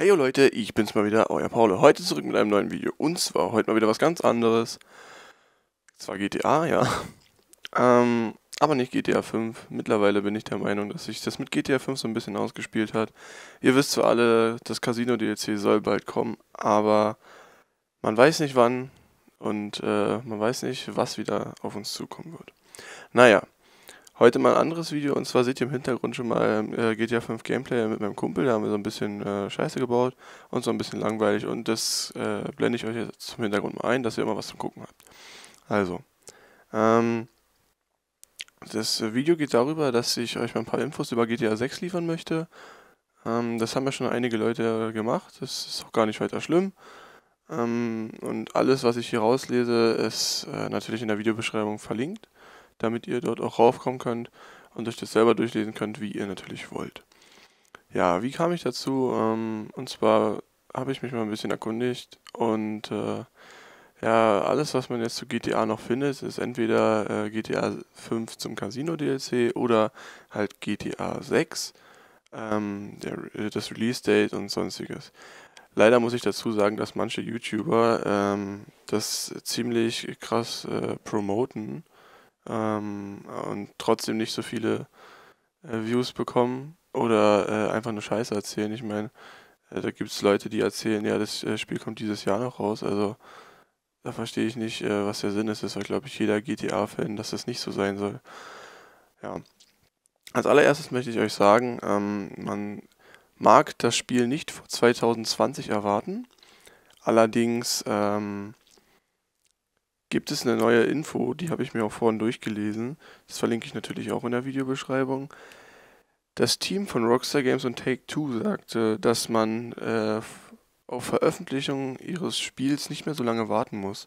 Hey Leute, ich bin's mal wieder, euer Paul. Heute zurück mit einem neuen Video. Und zwar heute mal wieder was ganz anderes. Zwar GTA, ja. Ähm, aber nicht GTA 5. Mittlerweile bin ich der Meinung, dass sich das mit GTA 5 so ein bisschen ausgespielt hat. Ihr wisst zwar alle, das Casino-DLC soll bald kommen, aber man weiß nicht wann und äh, man weiß nicht, was wieder auf uns zukommen wird. Naja, Heute mal ein anderes Video und zwar seht ihr im Hintergrund schon mal ähm, äh, GTA 5 Gameplay mit meinem Kumpel. Da haben wir so ein bisschen äh, Scheiße gebaut und so ein bisschen langweilig und das äh, blende ich euch jetzt zum Hintergrund mal ein, dass ihr immer was zum Gucken habt. Also, ähm, das Video geht darüber, dass ich euch mal ein paar Infos über GTA 6 liefern möchte. Ähm, das haben ja schon einige Leute gemacht, das ist auch gar nicht weiter schlimm. Ähm, und alles, was ich hier rauslese, ist äh, natürlich in der Videobeschreibung verlinkt damit ihr dort auch raufkommen könnt und euch das selber durchlesen könnt, wie ihr natürlich wollt. Ja, wie kam ich dazu? Ähm, und zwar habe ich mich mal ein bisschen erkundigt und äh, ja, alles, was man jetzt zu GTA noch findet, ist entweder äh, GTA 5 zum Casino DLC oder halt GTA 6, ähm, der, das Release Date und sonstiges. Leider muss ich dazu sagen, dass manche YouTuber ähm, das ziemlich krass äh, promoten ähm, und trotzdem nicht so viele äh, Views bekommen oder äh, einfach nur Scheiße erzählen. Ich meine, äh, da gibt es Leute, die erzählen, ja, das äh, Spiel kommt dieses Jahr noch raus. Also da verstehe ich nicht, äh, was der Sinn ist. Das ist, glaube ich, jeder GTA-Fan, dass das nicht so sein soll. Ja. Als allererstes möchte ich euch sagen, ähm, man mag das Spiel nicht vor 2020 erwarten. Allerdings ähm, gibt es eine neue Info, die habe ich mir auch vorhin durchgelesen. Das verlinke ich natürlich auch in der Videobeschreibung. Das Team von Rockstar Games und Take-Two sagte, dass man äh, auf Veröffentlichung ihres Spiels nicht mehr so lange warten muss.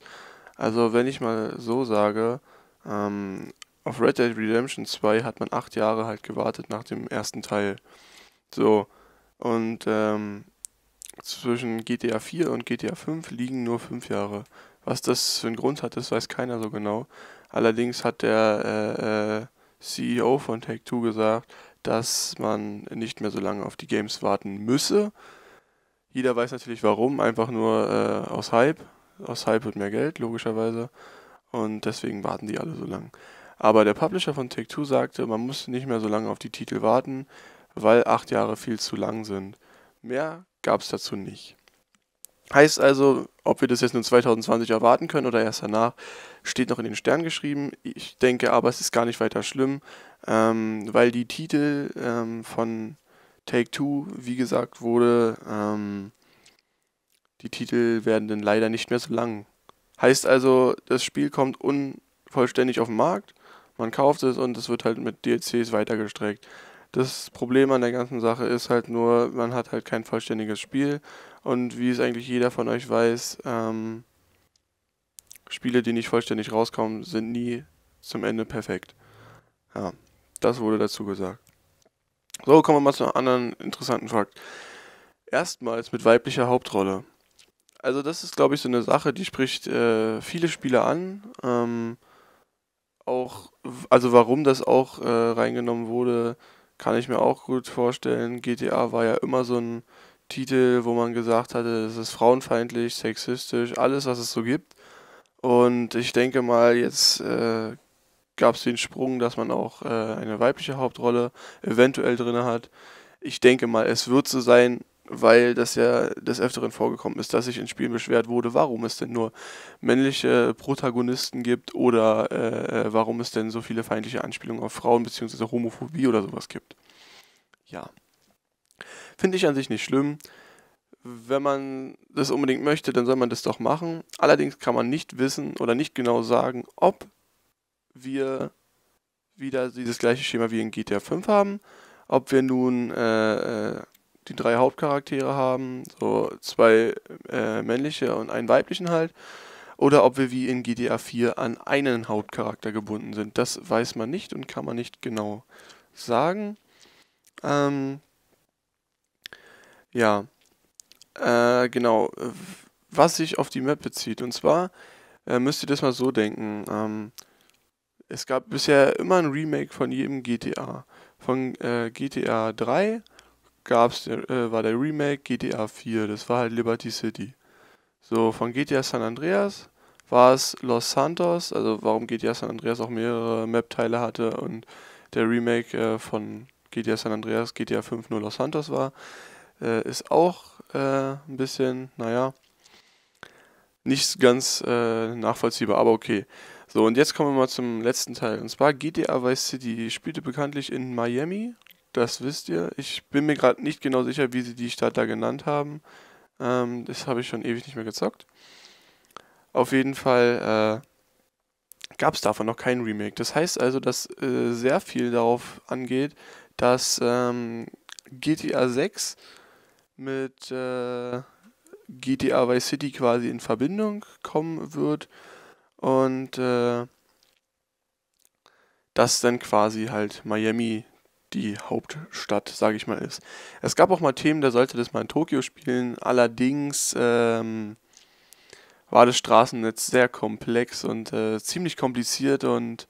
Also wenn ich mal so sage, ähm, auf Red Dead Redemption 2 hat man acht Jahre halt gewartet nach dem ersten Teil. So, und ähm, zwischen GTA 4 und GTA 5 liegen nur fünf Jahre. Was das für einen Grund hat, das weiß keiner so genau. Allerdings hat der äh, äh CEO von Take-Two gesagt, dass man nicht mehr so lange auf die Games warten müsse. Jeder weiß natürlich warum, einfach nur äh, aus Hype. Aus Hype wird mehr Geld, logischerweise. Und deswegen warten die alle so lange. Aber der Publisher von Take-Two sagte, man muss nicht mehr so lange auf die Titel warten, weil acht Jahre viel zu lang sind. Mehr gab es dazu nicht. Heißt also, ob wir das jetzt nur 2020 erwarten können oder erst danach, steht noch in den Sternen geschrieben. Ich denke aber, es ist gar nicht weiter schlimm, ähm, weil die Titel ähm, von Take Two, wie gesagt, wurde, ähm, die Titel werden dann leider nicht mehr so lang. Heißt also, das Spiel kommt unvollständig auf den Markt, man kauft es und es wird halt mit DLCs weitergestreckt. Das Problem an der ganzen Sache ist halt nur, man hat halt kein vollständiges Spiel. Und wie es eigentlich jeder von euch weiß, ähm, Spiele, die nicht vollständig rauskommen, sind nie zum Ende perfekt. Ja, das wurde dazu gesagt. So, kommen wir mal zu einem anderen interessanten Fakt. Erstmals mit weiblicher Hauptrolle. Also das ist, glaube ich, so eine Sache, die spricht äh, viele Spieler an. Ähm, auch, also warum das auch äh, reingenommen wurde, kann ich mir auch gut vorstellen. GTA war ja immer so ein Titel, wo man gesagt hatte, es ist frauenfeindlich, sexistisch, alles, was es so gibt. Und ich denke mal, jetzt äh, gab es den Sprung, dass man auch äh, eine weibliche Hauptrolle eventuell drin hat. Ich denke mal, es wird so sein, weil das ja des Öfteren vorgekommen ist, dass ich in Spielen beschwert wurde, warum es denn nur männliche Protagonisten gibt oder äh, äh warum es denn so viele feindliche Anspielungen auf Frauen bzw. Homophobie oder sowas gibt. Ja. Finde ich an sich nicht schlimm. Wenn man das unbedingt möchte, dann soll man das doch machen. Allerdings kann man nicht wissen oder nicht genau sagen, ob wir wieder dieses gleiche Schema wie in GTA 5 haben, ob wir nun äh, äh, die drei Hauptcharaktere haben, so zwei äh, männliche und einen weiblichen halt, oder ob wir wie in GTA 4 an einen Hauptcharakter gebunden sind. Das weiß man nicht und kann man nicht genau sagen. Ähm, ja, äh, genau, was sich auf die Map bezieht. Und zwar äh, müsst ihr das mal so denken. Ähm, es gab bisher immer ein Remake von jedem GTA. Von äh, GTA 3 gab's, äh, war der Remake GTA 4, das war halt Liberty City. So, von GTA San Andreas war es Los Santos, also warum GTA San Andreas auch mehrere Map-Teile hatte und der Remake äh, von GTA San Andreas, GTA 5 nur Los Santos war, äh, ist auch äh, ein bisschen, naja, nicht ganz äh, nachvollziehbar, aber okay. So, und jetzt kommen wir mal zum letzten Teil. Und zwar GTA Vice City spielte bekanntlich in Miami. Das wisst ihr. Ich bin mir gerade nicht genau sicher, wie sie die Stadt da genannt haben. Ähm, das habe ich schon ewig nicht mehr gezockt. Auf jeden Fall äh, gab es davon noch kein Remake. Das heißt also, dass äh, sehr viel darauf angeht, dass ähm, GTA 6 mit äh, GTA Vice City quasi in Verbindung kommen wird. Und äh, dass dann quasi halt Miami die Hauptstadt, sage ich mal, ist. Es gab auch mal Themen, da sollte das mal in Tokio spielen. Allerdings ähm, war das Straßennetz sehr komplex und äh, ziemlich kompliziert und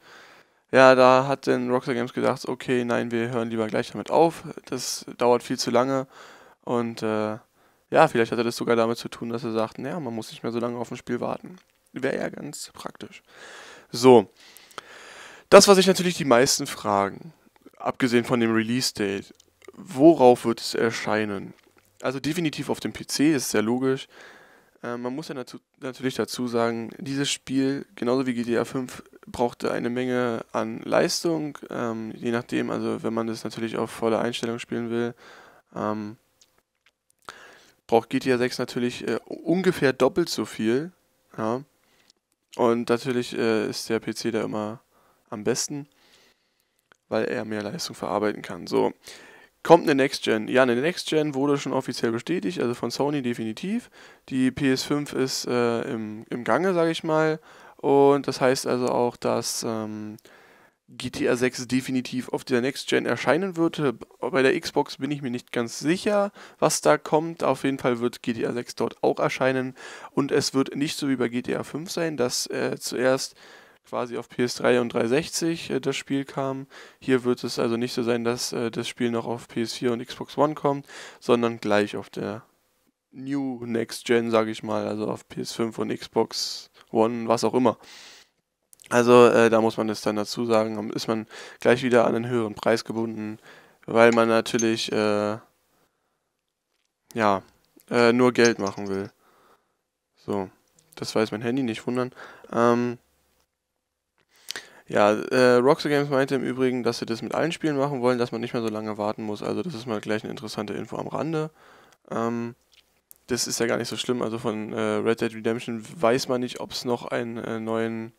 ja, da hat dann Rockstar Games gedacht, okay, nein, wir hören lieber gleich damit auf. Das dauert viel zu lange und äh, ja, vielleicht hatte das sogar damit zu tun, dass sie sagten, ja, man muss nicht mehr so lange auf ein Spiel warten. Wäre ja ganz praktisch. So. Das, was sich natürlich die meisten fragen, abgesehen von dem Release-Date, worauf wird es erscheinen? Also definitiv auf dem PC, ist sehr logisch. Äh, man muss ja dazu, natürlich dazu sagen, dieses Spiel, genauso wie GTA 5, brauchte eine Menge an Leistung. Ähm, je nachdem, also wenn man das natürlich auf volle Einstellung spielen will, ähm, braucht GTA 6 natürlich äh, ungefähr doppelt so viel. Ja. Und natürlich äh, ist der PC da immer am besten, weil er mehr Leistung verarbeiten kann. So, kommt eine Next Gen. Ja, eine Next Gen wurde schon offiziell bestätigt, also von Sony definitiv. Die PS5 ist äh, im, im Gange, sage ich mal. Und das heißt also auch, dass ähm, GTA 6 definitiv auf der Next Gen erscheinen würde. Bei der Xbox bin ich mir nicht ganz sicher, was da kommt. Auf jeden Fall wird GTA 6 dort auch erscheinen. Und es wird nicht so wie bei GTA 5 sein, dass äh, zuerst quasi auf PS3 und 360 äh, das Spiel kam. Hier wird es also nicht so sein, dass äh, das Spiel noch auf PS4 und Xbox One kommt, sondern gleich auf der New Next Gen, sage ich mal, also auf PS5 und Xbox One, was auch immer. Also äh, da muss man es dann dazu sagen, ist man gleich wieder an einen höheren Preis gebunden, weil man natürlich äh, ja äh, nur Geld machen will. So, das weiß mein Handy, nicht wundern. Ähm, ja, äh, Rockstar Games meinte im Übrigen, dass sie das mit allen Spielen machen wollen, dass man nicht mehr so lange warten muss. Also das ist mal gleich eine interessante Info am Rande. Ähm, das ist ja gar nicht so schlimm. Also von äh, Red Dead Redemption weiß man nicht, ob es noch einen äh, neuen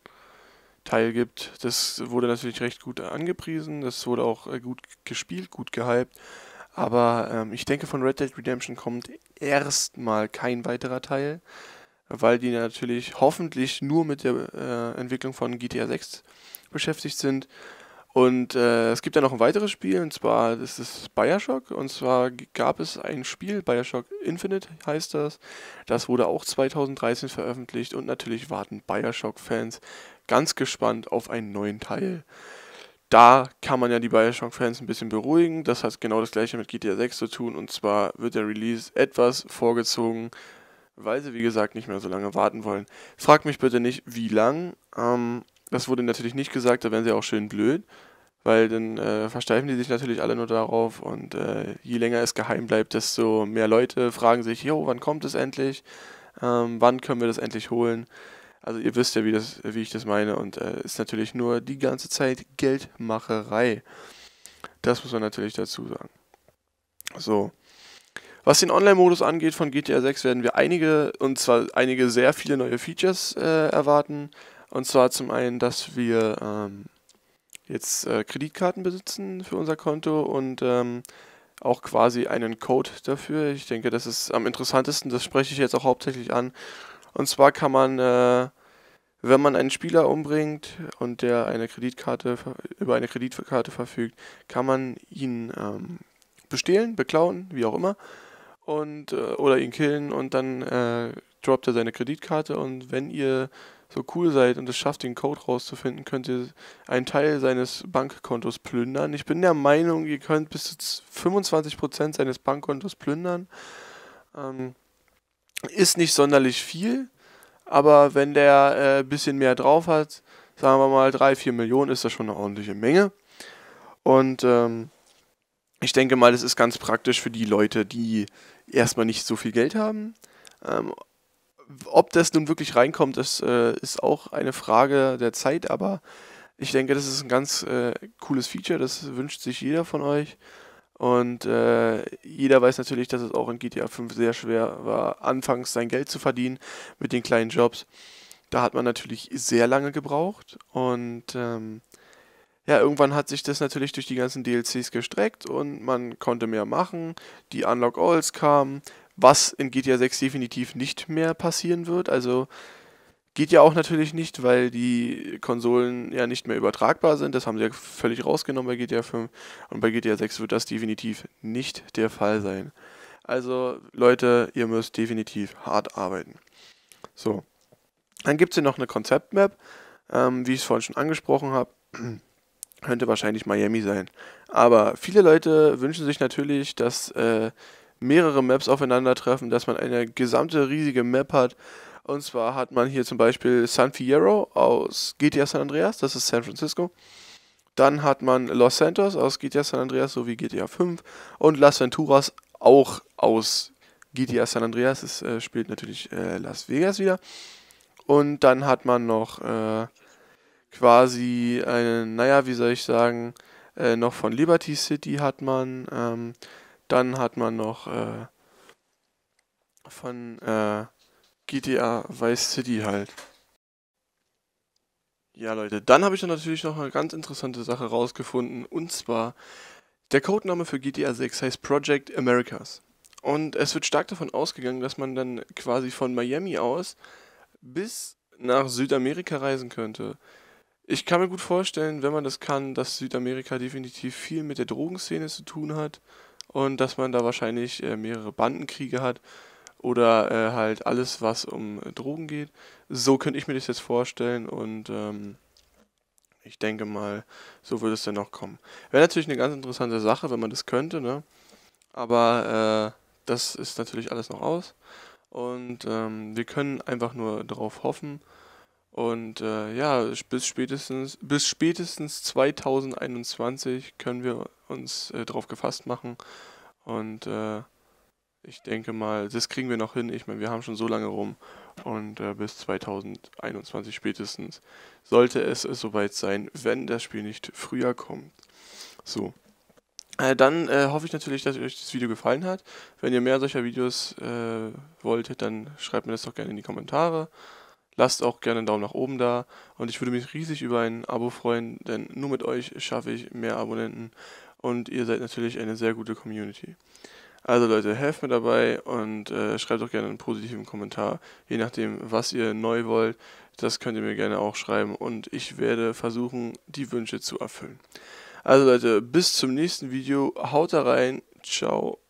Teil gibt. Das wurde natürlich recht gut angepriesen, das wurde auch äh, gut gespielt, gut gehypt. Aber ähm, ich denke, von Red Dead Redemption kommt erstmal kein weiterer Teil, weil die natürlich hoffentlich nur mit der äh, Entwicklung von GTA 6 beschäftigt sind. Und äh, es gibt dann noch ein weiteres Spiel, und zwar das ist Bioshock. Und zwar gab es ein Spiel, Bioshock Infinite heißt das. Das wurde auch 2013 veröffentlicht. Und natürlich warten Bioshock-Fans ganz gespannt auf einen neuen Teil. Da kann man ja die Bioshock-Fans ein bisschen beruhigen. Das hat genau das gleiche mit GTA 6 zu tun. Und zwar wird der Release etwas vorgezogen, weil sie, wie gesagt, nicht mehr so lange warten wollen. Frag mich bitte nicht, wie lang. Ähm, das wurde natürlich nicht gesagt, da wären sie auch schön blöd weil dann äh, versteifen die sich natürlich alle nur darauf und äh, je länger es geheim bleibt, desto mehr Leute fragen sich, jo, wann kommt es endlich? Ähm, wann können wir das endlich holen? Also ihr wisst ja, wie, das, wie ich das meine und äh, ist natürlich nur die ganze Zeit Geldmacherei. Das muss man natürlich dazu sagen. So. Was den Online-Modus angeht von GTA 6 werden wir einige, und zwar einige sehr viele neue Features äh, erwarten. Und zwar zum einen, dass wir ähm, jetzt äh, Kreditkarten besitzen für unser Konto und ähm, auch quasi einen Code dafür. Ich denke, das ist am interessantesten, das spreche ich jetzt auch hauptsächlich an, und zwar kann man, äh, wenn man einen Spieler umbringt und der eine Kreditkarte über eine Kreditkarte verfügt, kann man ihn ähm, bestehlen, beklauen, wie auch immer, und äh, oder ihn killen und dann äh, droppt er seine Kreditkarte und wenn ihr so cool seid und es schafft, den Code rauszufinden, könnt ihr einen Teil seines Bankkontos plündern. Ich bin der Meinung, ihr könnt bis zu 25% seines Bankkontos plündern. Ähm, ist nicht sonderlich viel, aber wenn der ein äh, bisschen mehr drauf hat, sagen wir mal 3, 4 Millionen, ist das schon eine ordentliche Menge. Und ähm, ich denke mal, das ist ganz praktisch für die Leute, die erstmal nicht so viel Geld haben. Ähm, ob das nun wirklich reinkommt, das äh, ist auch eine Frage der Zeit, aber ich denke, das ist ein ganz äh, cooles Feature, das wünscht sich jeder von euch. Und äh, jeder weiß natürlich, dass es auch in GTA 5 sehr schwer war, anfangs sein Geld zu verdienen mit den kleinen Jobs. Da hat man natürlich sehr lange gebraucht und ähm, ja, irgendwann hat sich das natürlich durch die ganzen DLCs gestreckt und man konnte mehr machen. Die Unlock Alls kamen, was in GTA 6 definitiv nicht mehr passieren wird. Also Geht ja auch natürlich nicht, weil die Konsolen ja nicht mehr übertragbar sind. Das haben sie ja völlig rausgenommen bei GTA 5. Und bei GTA 6 wird das definitiv nicht der Fall sein. Also Leute, ihr müsst definitiv hart arbeiten. So. Dann gibt es hier noch eine Konzeptmap. Ähm, wie ich es vorhin schon angesprochen habe, könnte wahrscheinlich Miami sein. Aber viele Leute wünschen sich natürlich, dass äh, mehrere Maps aufeinandertreffen, dass man eine gesamte riesige Map hat und zwar hat man hier zum Beispiel San Fierro aus GTA San Andreas, das ist San Francisco. Dann hat man Los Santos aus GTA San Andreas sowie GTA 5 und Las Venturas auch aus GTA San Andreas. Es äh, spielt natürlich äh, Las Vegas wieder. Und dann hat man noch äh, quasi einen, naja, wie soll ich sagen, äh, noch von Liberty City hat man. Ähm, dann hat man noch äh, von äh, GTA Vice City halt. Ja Leute, dann habe ich dann natürlich noch eine ganz interessante Sache rausgefunden und zwar der Codename für GTA 6 heißt Project Americas. Und es wird stark davon ausgegangen, dass man dann quasi von Miami aus bis nach Südamerika reisen könnte. Ich kann mir gut vorstellen, wenn man das kann, dass Südamerika definitiv viel mit der Drogenszene zu tun hat und dass man da wahrscheinlich äh, mehrere Bandenkriege hat oder äh, halt alles, was um äh, Drogen geht. So könnte ich mir das jetzt vorstellen und ähm, ich denke mal, so würde es dann noch kommen. Wäre natürlich eine ganz interessante Sache, wenn man das könnte, ne? Aber äh, das ist natürlich alles noch aus. Und ähm, wir können einfach nur darauf hoffen. Und äh, ja, bis spätestens, bis spätestens 2021 können wir uns äh, darauf gefasst machen. Und äh, ich denke mal, das kriegen wir noch hin. Ich meine, wir haben schon so lange rum und äh, bis 2021 spätestens sollte es äh, soweit sein, wenn das Spiel nicht früher kommt. So. Äh, dann äh, hoffe ich natürlich, dass euch das Video gefallen hat. Wenn ihr mehr solcher Videos äh, wolltet, dann schreibt mir das doch gerne in die Kommentare. Lasst auch gerne einen Daumen nach oben da und ich würde mich riesig über ein Abo freuen, denn nur mit euch schaffe ich mehr Abonnenten und ihr seid natürlich eine sehr gute Community. Also Leute, helft mir dabei und äh, schreibt doch gerne einen positiven Kommentar, je nachdem, was ihr neu wollt. Das könnt ihr mir gerne auch schreiben und ich werde versuchen, die Wünsche zu erfüllen. Also Leute, bis zum nächsten Video. Haut da rein. Ciao.